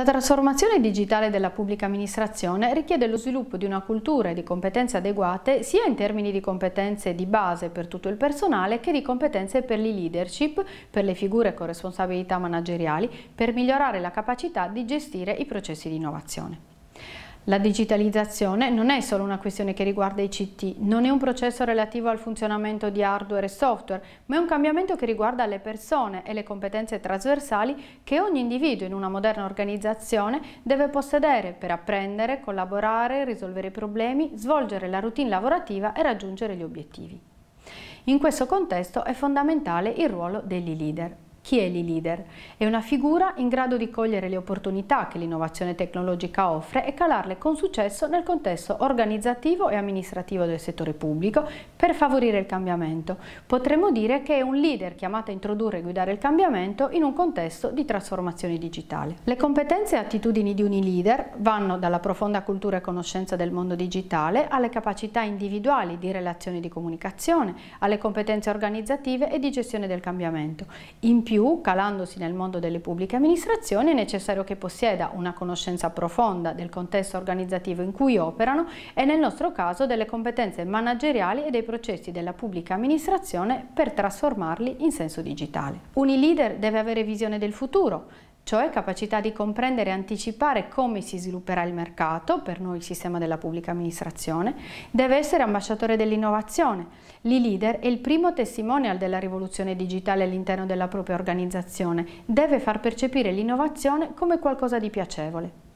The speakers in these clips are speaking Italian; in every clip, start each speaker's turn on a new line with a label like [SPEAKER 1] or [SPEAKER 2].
[SPEAKER 1] La trasformazione digitale della pubblica amministrazione richiede lo sviluppo di una cultura e di competenze adeguate sia in termini di competenze di base per tutto il personale che di competenze per le leadership, per le figure con responsabilità manageriali, per migliorare la capacità di gestire i processi di innovazione. La digitalizzazione non è solo una questione che riguarda i CT, non è un processo relativo al funzionamento di hardware e software, ma è un cambiamento che riguarda le persone e le competenze trasversali che ogni individuo in una moderna organizzazione deve possedere per apprendere, collaborare, risolvere i problemi, svolgere la routine lavorativa e raggiungere gli obiettivi. In questo contesto è fondamentale il ruolo degli leader. Chi è l'e-leader? È una figura in grado di cogliere le opportunità che l'innovazione tecnologica offre e calarle con successo nel contesto organizzativo e amministrativo del settore pubblico per favorire il cambiamento. Potremmo dire che è un leader chiamato a introdurre e guidare il cambiamento in un contesto di trasformazione digitale. Le competenze e attitudini di un e-leader vanno dalla profonda cultura e conoscenza del mondo digitale alle capacità individuali di relazione e di comunicazione, alle competenze organizzative e di gestione del cambiamento. In più più, calandosi nel mondo delle pubbliche amministrazioni, è necessario che possieda una conoscenza profonda del contesto organizzativo in cui operano e nel nostro caso delle competenze manageriali e dei processi della pubblica amministrazione per trasformarli in senso digitale. Un leader deve avere visione del futuro, cioè capacità di comprendere e anticipare come si svilupperà il mercato, per noi il sistema della pubblica amministrazione, deve essere ambasciatore dell'innovazione. L'e-leader è il primo testimonial della rivoluzione digitale all'interno della propria organizzazione, deve far percepire l'innovazione come qualcosa di piacevole.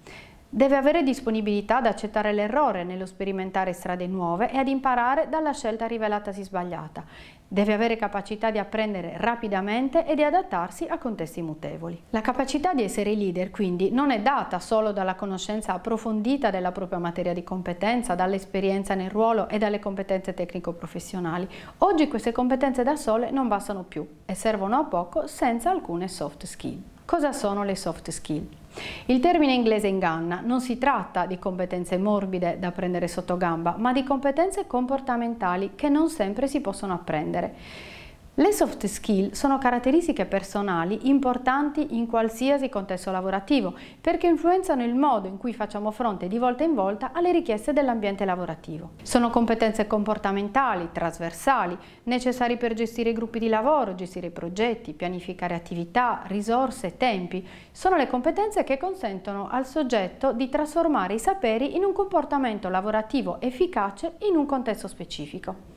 [SPEAKER 1] Deve avere disponibilità ad accettare l'errore nello sperimentare strade nuove e ad imparare dalla scelta rivelatasi sbagliata. Deve avere capacità di apprendere rapidamente e di adattarsi a contesti mutevoli. La capacità di essere leader quindi non è data solo dalla conoscenza approfondita della propria materia di competenza, dall'esperienza nel ruolo e dalle competenze tecnico-professionali. Oggi queste competenze da sole non bastano più e servono a poco senza alcune soft skill. Cosa sono le soft skill? Il termine inglese inganna, non si tratta di competenze morbide da prendere sotto gamba, ma di competenze comportamentali che non sempre si possono apprendere. Le soft skill sono caratteristiche personali importanti in qualsiasi contesto lavorativo perché influenzano il modo in cui facciamo fronte di volta in volta alle richieste dell'ambiente lavorativo. Sono competenze comportamentali, trasversali, necessarie per gestire i gruppi di lavoro, gestire i progetti, pianificare attività, risorse, tempi. Sono le competenze che consentono al soggetto di trasformare i saperi in un comportamento lavorativo efficace in un contesto specifico.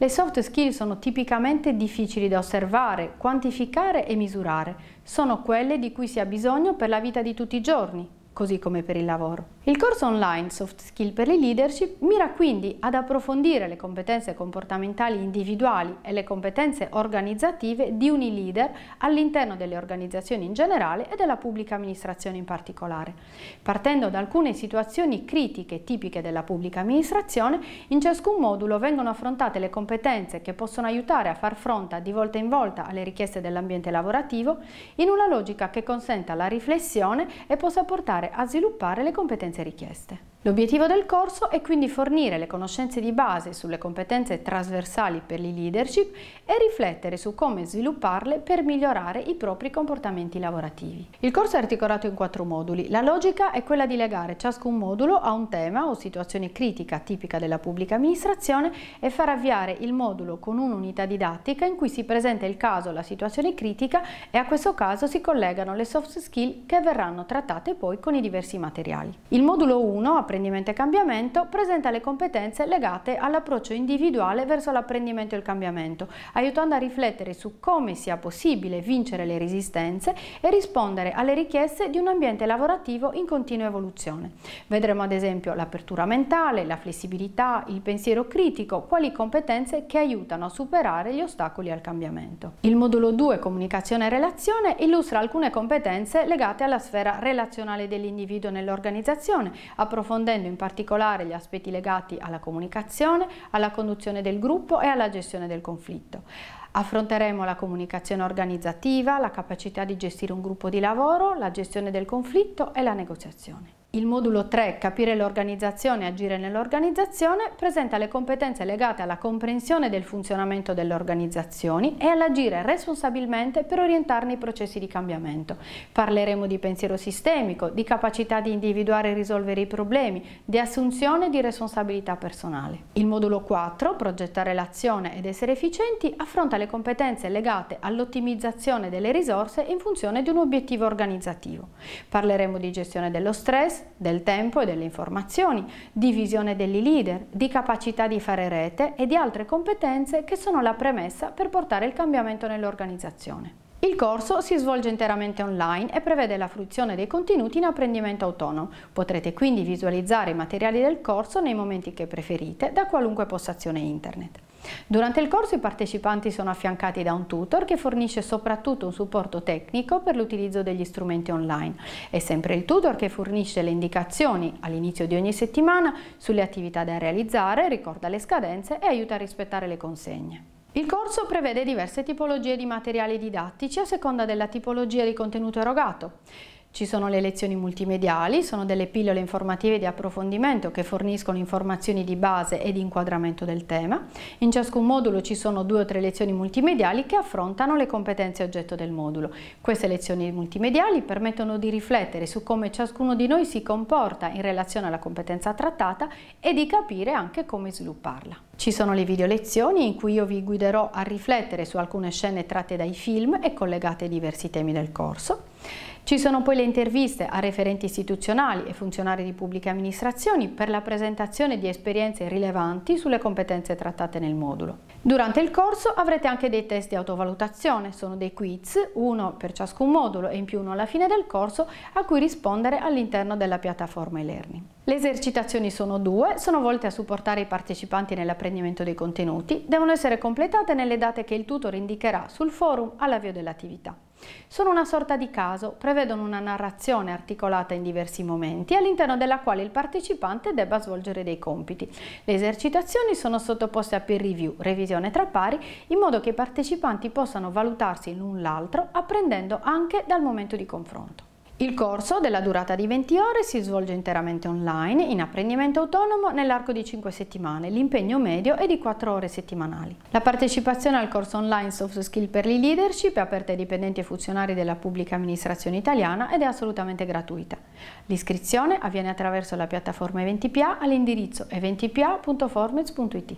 [SPEAKER 1] Le soft skill sono tipicamente di difficili da osservare, quantificare e misurare, sono quelle di cui si ha bisogno per la vita di tutti i giorni, così come per il lavoro. Il corso online Soft Skill per il Leadership mira quindi ad approfondire le competenze comportamentali individuali e le competenze organizzative di un leader all'interno delle organizzazioni in generale e della pubblica amministrazione in particolare, partendo da alcune situazioni critiche tipiche della pubblica amministrazione, in ciascun modulo vengono affrontate le competenze che possono aiutare a far fronte di volta in volta alle richieste dell'ambiente lavorativo in una logica che consenta la riflessione e possa portare a sviluppare le competenze richieste. L'obiettivo del corso è quindi fornire le conoscenze di base sulle competenze trasversali per le leadership e riflettere su come svilupparle per migliorare i propri comportamenti lavorativi. Il corso è articolato in quattro moduli. La logica è quella di legare ciascun modulo a un tema o situazione critica tipica della pubblica amministrazione e far avviare il modulo con un'unità didattica in cui si presenta il caso, o la situazione critica e a questo caso si collegano le soft skill che verranno trattate poi con i diversi materiali. Il modulo 1 apprendimento e cambiamento presenta le competenze legate all'approccio individuale verso l'apprendimento e il cambiamento, aiutando a riflettere su come sia possibile vincere le resistenze e rispondere alle richieste di un ambiente lavorativo in continua evoluzione. Vedremo ad esempio l'apertura mentale, la flessibilità, il pensiero critico, quali competenze che aiutano a superare gli ostacoli al cambiamento. Il modulo 2 Comunicazione e relazione illustra alcune competenze legate alla sfera relazionale dell'individuo nell'organizzazione, approfondendo approfondendo in particolare gli aspetti legati alla comunicazione, alla conduzione del gruppo e alla gestione del conflitto. Affronteremo la comunicazione organizzativa, la capacità di gestire un gruppo di lavoro, la gestione del conflitto e la negoziazione. Il modulo 3, capire l'organizzazione e agire nell'organizzazione, presenta le competenze legate alla comprensione del funzionamento delle organizzazioni e all'agire responsabilmente per orientarne i processi di cambiamento. Parleremo di pensiero sistemico, di capacità di individuare e risolvere i problemi, di assunzione di responsabilità personale. Il modulo 4, progettare l'azione ed essere efficienti, affronta le competenze legate all'ottimizzazione delle risorse in funzione di un obiettivo organizzativo. Parleremo di gestione dello stress, del tempo e delle informazioni, di visione degli leader, di capacità di fare rete e di altre competenze che sono la premessa per portare il cambiamento nell'organizzazione. Il corso si svolge interamente online e prevede la fruizione dei contenuti in apprendimento autonomo. Potrete quindi visualizzare i materiali del corso nei momenti che preferite da qualunque postazione internet. Durante il corso i partecipanti sono affiancati da un tutor che fornisce soprattutto un supporto tecnico per l'utilizzo degli strumenti online. È sempre il tutor che fornisce le indicazioni all'inizio di ogni settimana sulle attività da realizzare, ricorda le scadenze e aiuta a rispettare le consegne. Il corso prevede diverse tipologie di materiali didattici a seconda della tipologia di contenuto erogato. Ci sono le lezioni multimediali, sono delle pillole informative di approfondimento che forniscono informazioni di base e di inquadramento del tema. In ciascun modulo ci sono due o tre lezioni multimediali che affrontano le competenze oggetto del modulo. Queste lezioni multimediali permettono di riflettere su come ciascuno di noi si comporta in relazione alla competenza trattata e di capire anche come svilupparla. Ci sono le video lezioni in cui io vi guiderò a riflettere su alcune scene tratte dai film e collegate ai diversi temi del corso. Ci sono poi le interviste a referenti istituzionali e funzionari di pubbliche amministrazioni per la presentazione di esperienze rilevanti sulle competenze trattate nel modulo. Durante il corso avrete anche dei test di autovalutazione, sono dei quiz, uno per ciascun modulo e in più uno alla fine del corso a cui rispondere all'interno della piattaforma e-learning. Le esercitazioni sono due, sono volte a supportare i partecipanti nell'apprendimento dei contenuti, devono essere completate nelle date che il tutor indicherà sul forum all'avvio dell'attività. Sono una sorta di caso, prevedono una narrazione articolata in diversi momenti all'interno della quale il partecipante debba svolgere dei compiti. Le esercitazioni sono sottoposte a peer review, revisione tra pari, in modo che i partecipanti possano valutarsi l'un l'altro apprendendo anche dal momento di confronto. Il corso, della durata di 20 ore, si svolge interamente online, in apprendimento autonomo, nell'arco di 5 settimane. L'impegno medio è di 4 ore settimanali. La partecipazione al corso online Soft Skill per le Leadership è aperta ai dipendenti e funzionari della pubblica amministrazione italiana ed è assolutamente gratuita. L'iscrizione avviene attraverso la piattaforma Eventipia all'indirizzo eventipia.formez.it.